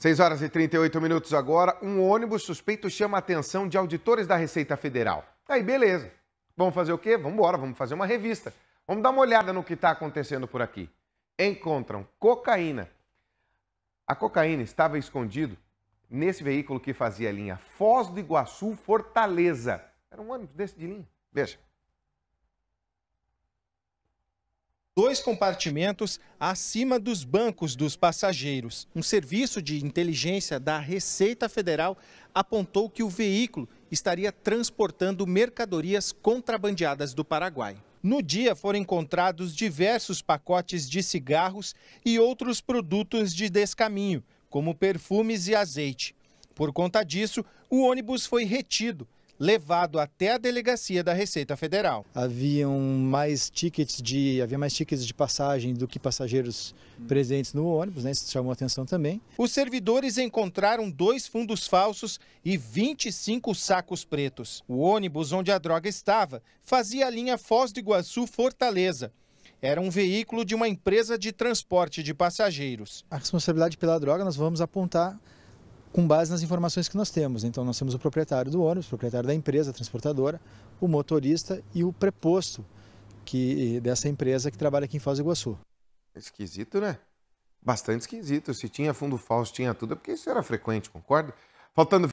6 horas e 38 minutos agora, um ônibus suspeito chama a atenção de auditores da Receita Federal. Aí, beleza. Vamos fazer o quê? Vamos embora, vamos fazer uma revista. Vamos dar uma olhada no que está acontecendo por aqui. Encontram cocaína. A cocaína estava escondido nesse veículo que fazia a linha Foz do Iguaçu Fortaleza. Era um ônibus desse de linha. Veja. dois compartimentos acima dos bancos dos passageiros. Um serviço de inteligência da Receita Federal apontou que o veículo estaria transportando mercadorias contrabandeadas do Paraguai. No dia foram encontrados diversos pacotes de cigarros e outros produtos de descaminho, como perfumes e azeite. Por conta disso, o ônibus foi retido levado até a delegacia da Receita Federal. Haviam mais tickets de, havia mais tickets de passagem do que passageiros presentes no ônibus, né? Isso chamou atenção também. Os servidores encontraram dois fundos falsos e 25 sacos pretos. O ônibus onde a droga estava fazia a linha Foz do Iguaçu Fortaleza era um veículo de uma empresa de transporte de passageiros. A responsabilidade pela droga nós vamos apontar com base nas informações que nós temos. Então, nós temos o proprietário do ônibus, o proprietário da empresa transportadora, o motorista e o preposto que, dessa empresa que trabalha aqui em Foz do Iguaçu. Esquisito, né? Bastante esquisito. Se tinha fundo falso, tinha tudo, é porque isso era frequente, concorda? Faltando